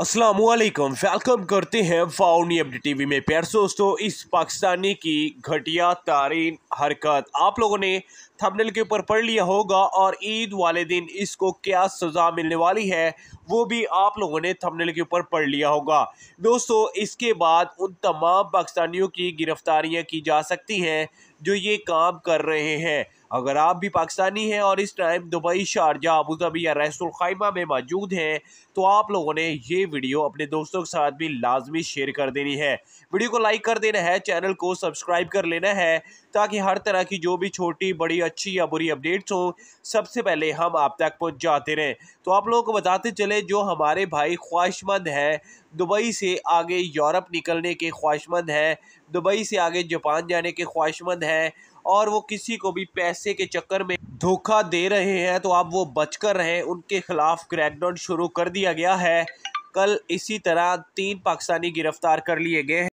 Aslam welcome करते हैं फाउनी update TV में प्यार दोस्तों इस पाकिस्तानी की घटिया तारीन हरकत आप लोगों ने थंबनेल के ऊपर पढ़ लिया होगा और ईद वाले दिन इसको क्या सज़ा मिलने वाली है वो भी आप लोगों ने थंबनेल के ऊपर पढ़ लिया होगा दोस्तों इसके बाद उन तमाम पाकिस्तानियों की गिरफ्तारियां की जा सकती हैं जो ये काम कर रहे हैं अगर आप भी पाकिस्तानी हैं और इस टाइम दुबई शारजा अबूधाबी या रैसुल खैमा में मौजूद हैं तो आप लोगों ने ये वीडियो अपने दोस्तों के साथ भी लाजमी शेयर कर देनी है वीडियो को लाइक कर देना है चैनल को सब्सक्राइब कर लेना है ताकि हर तरह की जो भी छोटी बड़ी अच्छी या बुरी अपडेट्स हों सबसे पहले हम आप तक पहुँचाते रहें तो आप लोगों को बताते चले जो हमारे भाई ख्वाहिशमंद हैं दुबई से आगे यूरोप निकलने के ख्वाहिशमंद हैं दुबई से आगे जापान जाने के ख्वाहिशमंद हैं और वो किसी को भी पैसे के चक्कर में धोखा दे रहे हैं तो आप वो बचकर रहे उनके खिलाफ क्रैकडाउन शुरू कर दिया गया है कल इसी तरह तीन पाकिस्तानी गिरफ्तार कर लिए गए हैं